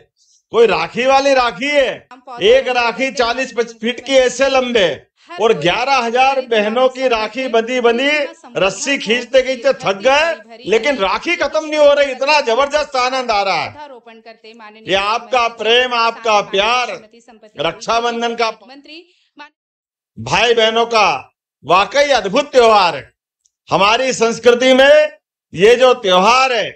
कोई राखी वाली राखी है एक राखी चालीस फीट की ऐसे लंबे और ग्यारह हजार बहनों की राखी बंधी बंधी रस्सी खींचते खींचते थक गए लेकिन राखी खत्म नहीं हो रही इतना जबरदस्त आनंद आ रहा है ये आपका प्रेम आपका प्यार रक्षाबंधन का भाई बहनों का वाकई अद्भुत त्योहार है हमारी संस्कृति में ये जो त्योहार है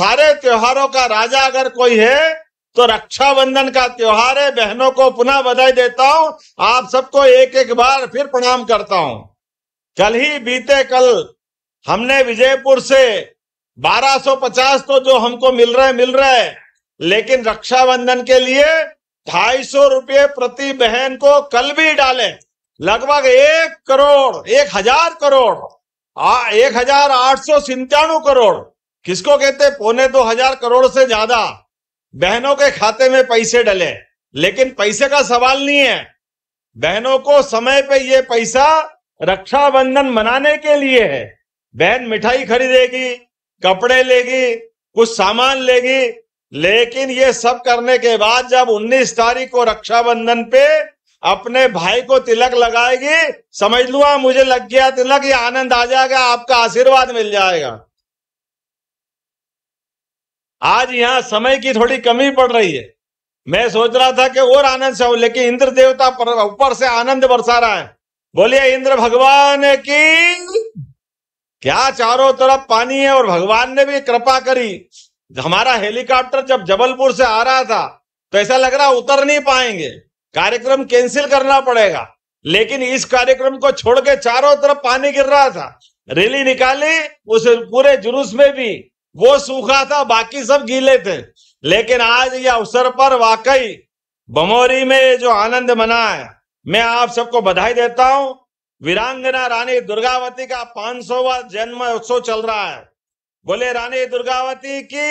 सारे त्योहारों का राजा अगर कोई है तो रक्षाबंधन का त्योहार है बहनों को पुनः बधाई देता हूं आप सबको एक एक बार फिर प्रणाम करता हूं कल ही बीते कल हमने विजयपुर से 1250 तो जो हमको मिल रहे मिल रहे लेकिन रक्षाबंधन के लिए ढाई सौ प्रति बहन को कल भी डाले लगभग एक करोड़ एक हजार करोड़ आ, एक हजार आठ सौ सिंतानु करोड़ किसको कहते पौने दो हजार करोड़ से ज्यादा बहनों के खाते में पैसे डले लेकिन पैसे का सवाल नहीं है बहनों को समय पे ये पैसा रक्षाबंधन मनाने के लिए है बहन मिठाई खरीदेगी कपड़े लेगी कुछ सामान लेगी लेकिन ये सब करने के बाद जब 19 तारीख को रक्षाबंधन पे अपने भाई को तिलक लगाएगी समझ लू मुझे लग गया तिलक ये आनंद आ जाएगा आपका आशीर्वाद मिल जाएगा आज यहाँ समय की थोड़ी कमी पड़ रही है मैं सोच रहा था कि और आनंद से हो लेकिन इंद्र देवता ऊपर से आनंद बरसा रहा है बोलिए इंद्र भगवान की क्या चारों तरफ पानी है और भगवान ने भी कृपा करी हमारा हेलीकॉप्टर जब जबलपुर से आ रहा था तो ऐसा लग रहा उतर नहीं पाएंगे कार्यक्रम कैंसिल करना पड़ेगा लेकिन इस कार्यक्रम को छोड़ के चारों तरफ पानी गिर रहा था रैली निकाली उस पूरे जुलूस में भी वो सूखा था बाकी सब गीले थे लेकिन आज ये अवसर पर वाकई बमोरी में जो आनंद मना है मैं आप सबको बधाई देता हूं वीरांगना रानी दुर्गावती का 500वां जन्म उत्सव चल रहा है बोले रानी दुर्गावती की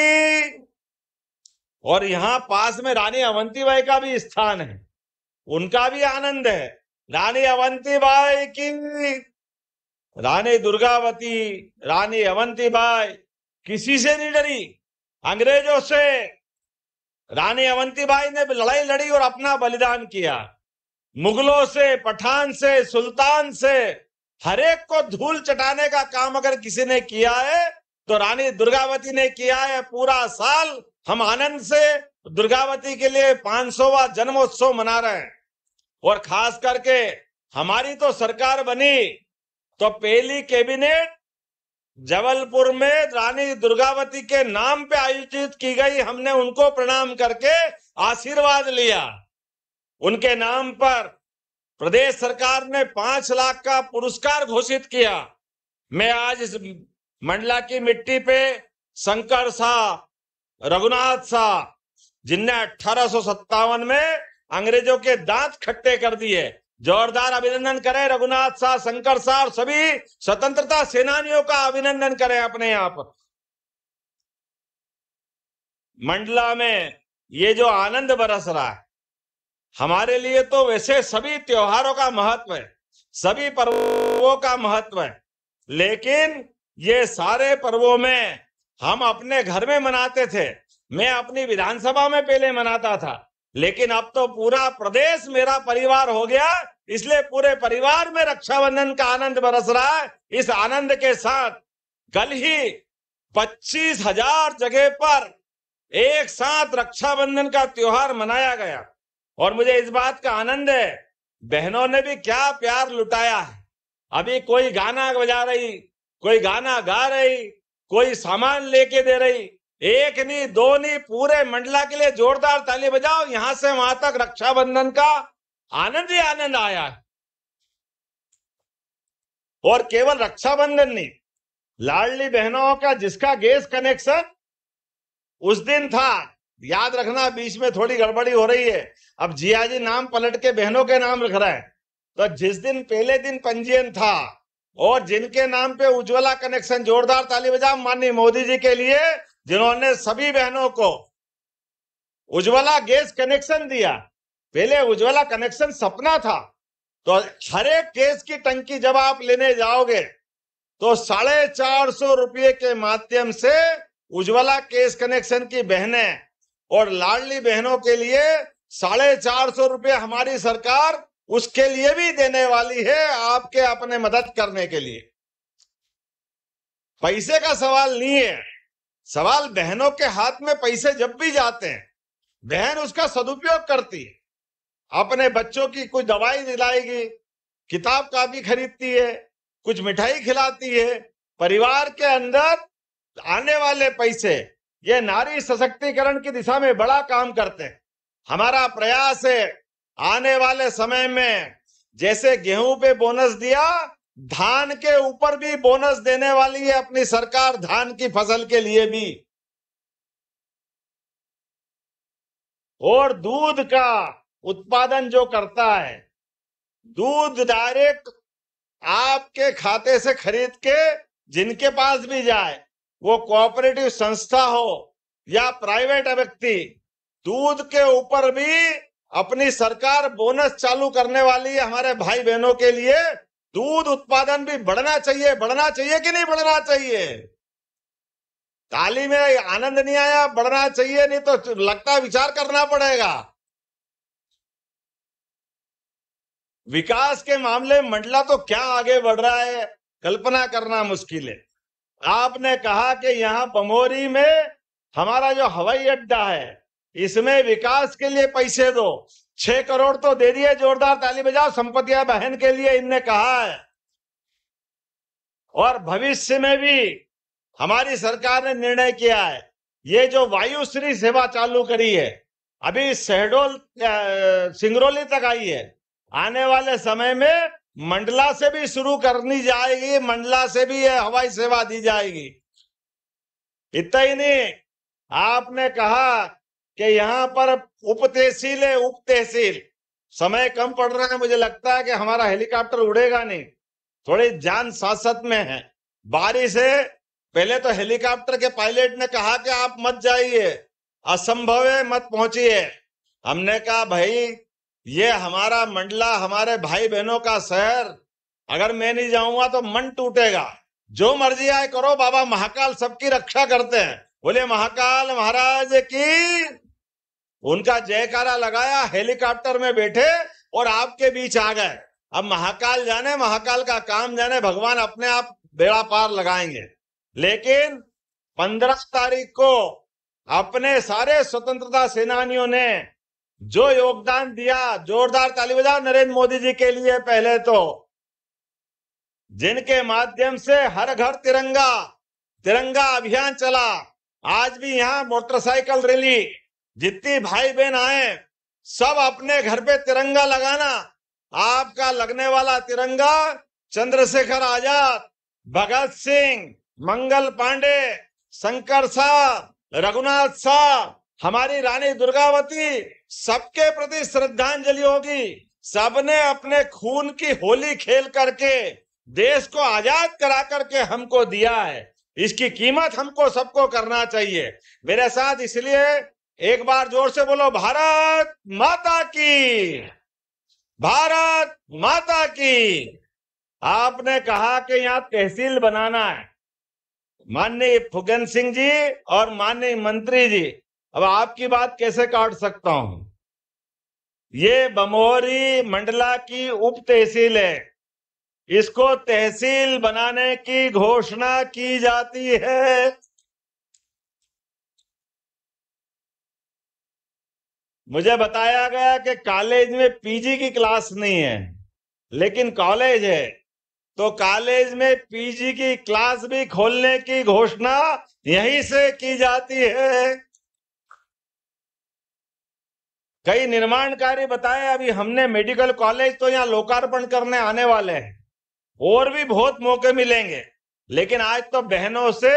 और यहाँ पास में रानी अवंती बाई का भी स्थान है उनका भी आनंद है रानी अवंती बाई की रानी दुर्गावती रानी अवंती बाई किसी से नहीं डरी अंग्रेजों से रानी अवंतीबाई ने लड़ाई लड़ी और अपना बलिदान किया मुगलों से पठान से सुल्तान से हरेक को धूल चटाने का काम अगर किसी ने किया है तो रानी दुर्गावती ने किया है पूरा साल हम आनंद से दुर्गावती के लिए 500वां जन्मोत्सव मना रहे हैं और खास करके हमारी तो सरकार बनी तो पहली कैबिनेट जबलपुर में रानी दुर्गावती के नाम पे आयोजित की गई हमने उनको प्रणाम करके आशीर्वाद लिया उनके नाम पर प्रदेश सरकार ने पांच लाख का पुरस्कार घोषित किया मैं आज इस मंडला की मिट्टी पे शंकर शाह रघुनाथ शाह जिनने अठारह में अंग्रेजों के दांत खट्टे कर दिए जोरदार अभिनंदन करें रघुनाथ शाह शंकर शाह और सभी स्वतंत्रता सेनानियों का अभिनंदन करें अपने आप मंडला में ये जो आनंद बरस रहा है हमारे लिए तो वैसे सभी त्योहारों का महत्व है सभी पर्वों का महत्व है लेकिन ये सारे पर्वों में हम अपने घर में मनाते थे मैं अपनी विधानसभा में पहले मनाता था लेकिन अब तो पूरा प्रदेश मेरा परिवार हो गया इसलिए पूरे परिवार में रक्षाबंधन का आनंद बरस रहा है इस आनंद के साथ कल ही पच्चीस हजार जगह पर एक साथ रक्षाबंधन का त्योहार मनाया गया और मुझे इस बात का आनंद है बहनों ने भी क्या प्यार लुटाया है अभी कोई गाना बजा रही कोई गाना गा रही कोई सामान लेके दे रही एक नहीं दो नहीं पूरे मंडला के लिए जोरदार ताली बजाओ यहां से वहां तक रक्षाबंधन का आनंद ही आनंद आया है और केवल रक्षाबंधन नहीं लाडली बहनों का जिसका गैस कनेक्शन उस दिन था याद रखना बीच में थोड़ी गड़बड़ी हो रही है अब जिया जी नाम पलट के बहनों के नाम रख रहा है तो जिस दिन पहले दिन पंजीयन था और जिनके नाम पे उज्ज्वला कनेक्शन जोरदार ताली बजा माननीय मोदी जी के लिए जिन्होंने सभी बहनों को उज्ज्वला गैस कनेक्शन दिया पहले उज्ज्वला कनेक्शन सपना था तो हर एक गैस की टंकी जब आप लेने जाओगे तो साढ़े चार सौ रुपये के माध्यम से उज्ज्वला केस कनेक्शन की बहने और लाडली बहनों के लिए साढ़े चार सौ रुपये हमारी सरकार उसके लिए भी देने वाली है आपके अपने मदद करने के लिए पैसे का सवाल नहीं है सवाल बहनों के हाथ में पैसे जब भी जाते हैं बहन उसका सदुपयोग करती है अपने बच्चों की कुछ दवाई दिलाएगी किताब कापी खरीदती है कुछ मिठाई खिलाती है परिवार के अंदर आने वाले पैसे ये नारी सशक्तिकरण की दिशा में बड़ा काम करते हैं हमारा प्रयास है आने वाले समय में जैसे गेहूं पे बोनस दिया धान के ऊपर भी बोनस देने वाली है अपनी सरकार धान की फसल के लिए भी और दूध का उत्पादन जो करता है दूध डायरेक्ट आपके खाते से खरीद के जिनके पास भी जाए वो कोऑपरेटिव संस्था हो या प्राइवेट व्यक्ति दूध के ऊपर भी अपनी सरकार बोनस चालू करने वाली है हमारे भाई बहनों के लिए दूध उत्पादन भी बढ़ना चाहिए बढ़ना चाहिए कि नहीं बढ़ना चाहिए ताली में आनंद नहीं आया बढ़ना चाहिए नहीं तो लगता विचार करना पड़ेगा विकास के मामले मंडला तो क्या आगे बढ़ रहा है कल्पना करना मुश्किल है आपने कहा कि यहाँ बमोरी में हमारा जो हवाई अड्डा है इसमें विकास के लिए पैसे दो छह करोड़ तो दे दिए जोरदार ताली बजाओ संपत्तियां बहन के लिए इनने कहा है और भविष्य में भी हमारी सरकार ने निर्णय किया है ये जो वायुश्री सेवा चालू करी है अभी शहडोल सिंगरौली तक आई है आने वाले समय में मंडला से भी शुरू करनी जाएगी मंडला से भी ये हवाई सेवा दी जाएगी इतना ही नहीं आपने कहा कि यहाँ पर उप तहसील है उप तहसील समय कम पड़ रहा है मुझे लगता है कि हमारा हेलीकॉप्टर उड़ेगा नहीं थोड़ी जान सासत में है बारिश है पहले तो हेलीकॉप्टर के पायलट ने कहा कि आप मत जाइए असंभव है मत पहुंचिए हमने कहा भाई ये हमारा मंडला हमारे भाई बहनों का शहर अगर मैं नहीं जाऊंगा तो मन टूटेगा जो मर्जी आए करो बाबा महाकाल सबकी रक्षा करते हैं बोले महाकाल महाराज की उनका जयकारा लगाया हेलीकॉप्टर में बैठे और आपके बीच आ गए अब महाकाल जाने महाकाल का काम जाने भगवान अपने आप बेड़ा पार लगाएंगे लेकिन पंद्रह तारीख को अपने सारे स्वतंत्रता सेनानियों ने जो योगदान दिया जोरदार ताली बजा नरेंद्र मोदी जी के लिए पहले तो जिनके माध्यम से हर घर तिरंगा तिरंगा अभियान चला आज भी यहाँ मोटरसाइकिल रैली जितने भाई बहन आए सब अपने घर पे तिरंगा लगाना आपका लगने वाला तिरंगा चंद्रशेखर आजाद भगत सिंह मंगल पांडे शंकर शाह रघुनाथ शाह हमारी रानी दुर्गावती सबके प्रति श्रद्धांजलि होगी सबने अपने खून की होली खेल करके देश को आजाद करा करके हमको दिया है इसकी कीमत हमको सबको करना चाहिए मेरे साथ इसलिए एक बार जोर से बोलो भारत माता की भारत माता की आपने कहा कि यहां तहसील बनाना है माननीय फुगन सिंह जी और माननीय मंत्री जी अब आपकी बात कैसे काट सकता हूं ये बमोहरी मंडला की उप तहसील है इसको तहसील बनाने की घोषणा की जाती है मुझे बताया गया कि कॉलेज में पीजी की क्लास नहीं है लेकिन कॉलेज है तो कॉलेज में पीजी की क्लास भी खोलने की घोषणा यहीं से की जाती है कई निर्माण कार्य बताए अभी हमने मेडिकल कॉलेज तो यहाँ लोकार्पण करने आने वाले हैं और भी बहुत मौके मिलेंगे लेकिन आज तो बहनों से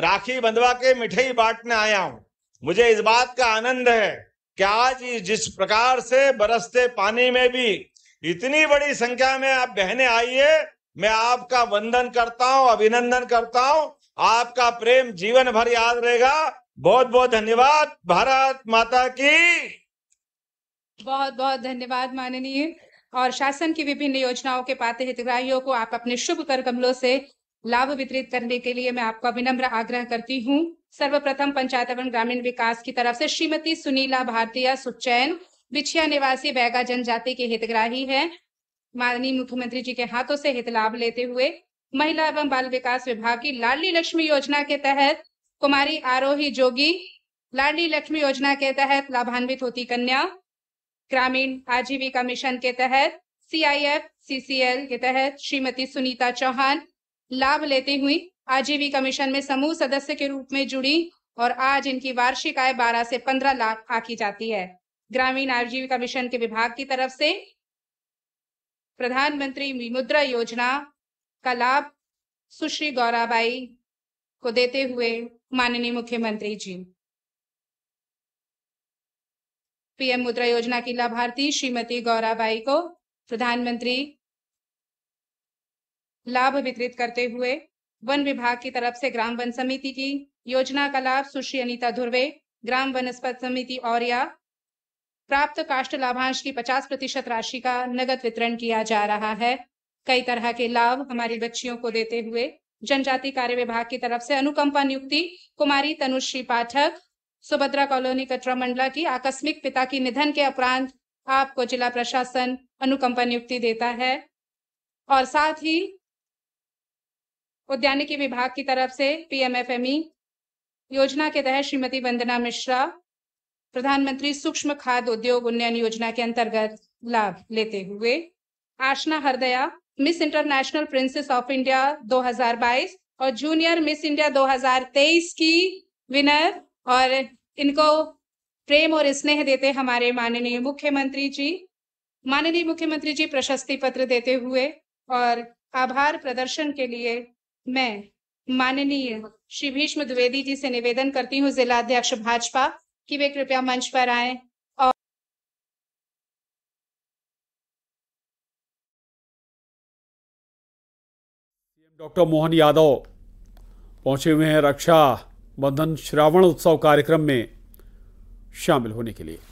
राखी बंधवा के मिठाई बांटने आया हूं मुझे इस बात का आनंद है कि आज जिस प्रकार से बरसते पानी में भी इतनी बड़ी संख्या में आप बहने आइए मैं आपका वंदन करता हूं अभिनंदन करता हूं आपका प्रेम जीवन भर याद रहेगा बहुत बहुत धन्यवाद भारत माता की बहुत बहुत धन्यवाद माननीय और शासन की विभिन्न योजनाओं के पात्र हितग्राहियों को आप अपने शुभ कर कमलों से लाभ वितरित करने के लिए मैं आपका विनम्र आग्रह करती हूँ सर्वप्रथम पंचायत एवं ग्रामीण विकास की तरफ से श्रीमती सुनीला भारतीय सुचैन बिछिया निवासी बैगा जनजाति के हितग्राही है माननीय मुख्यमंत्री जी के हाथों से हित लाभ लेते हुए महिला एवं बाल विकास विभाग की लाडली लक्ष्मी योजना के तहत कुमारी आरोही जोगी लाडली लक्ष्मी योजना के तहत लाभान्वित होती कन्या ग्रामीण आजीविका मिशन के तहत सीआईएफ सीसीएल के तहत श्रीमती सुनीता चौहान लाभ लेते हुई आजीविका मिशन में समूह सदस्य के रूप में जुड़ी और आज इनकी वार्षिक आय 12 से 15 लाख आकी जाती है ग्रामीण आजीविका मिशन के विभाग की तरफ से प्रधानमंत्री मुद्रा योजना का लाभ सुश्री गौराबाई को देते हुए माननीय मुख्यमंत्री जी पीएम मुद्रा योजना की लाभार्थी श्रीमती गौराबाई को प्रधानमंत्री लाभ वितरित करते हुए वन विभाग की तरफ से ग्राम वन समिति की योजना का लाभ सुश्री अनिता धुर्वे ग्राम वनस्पत समिति औरिया प्राप्त काष्ट लाभांश की 50 प्रतिशत राशि का नगद वितरण किया जा रहा है कई तरह के लाभ हमारी बच्चियों को देते हुए जनजाति कार्य विभाग की तरफ से अनुकंपा नियुक्ति कुमारी तनुश्री पाठक सुभद्रा कॉलोनी कटरा मंडला की आकस्मिक पिता की निधन के उपरांत आपको जिला प्रशासन अनुकंपा नियुक्ति देता है और साथ ही उद्यानिकी विभाग की तरफ से पीएमएफएमई योजना के तहत श्रीमती वंदना मिश्रा प्रधानमंत्री सूक्ष्म खाद्य उद्योग उन्नयन योजना के अंतर्गत लाभ लेते हुए Aashna Hardaya miss international princess of India 2022 और जूनियर मिस इंडिया 2023 की विनर और इनको प्रेम और स्नेह देते हमारे माननीय मुख्यमंत्री जी माननीय मुख्यमंत्री जी प्रशस्ति पत्र देते हुए और आभार प्रदर्शन के लिए मैं माननीय श्री भीष्म द्विवेदी जी से निवेदन करती हूँ जिला अध्यक्ष भाजपा कि वे कृपया मंच पर आए और डॉक्टर मोहन यादव पहुंचे हुए हैं रक्षा बंधन श्रावण उत्सव कार्यक्रम में शामिल होने के लिए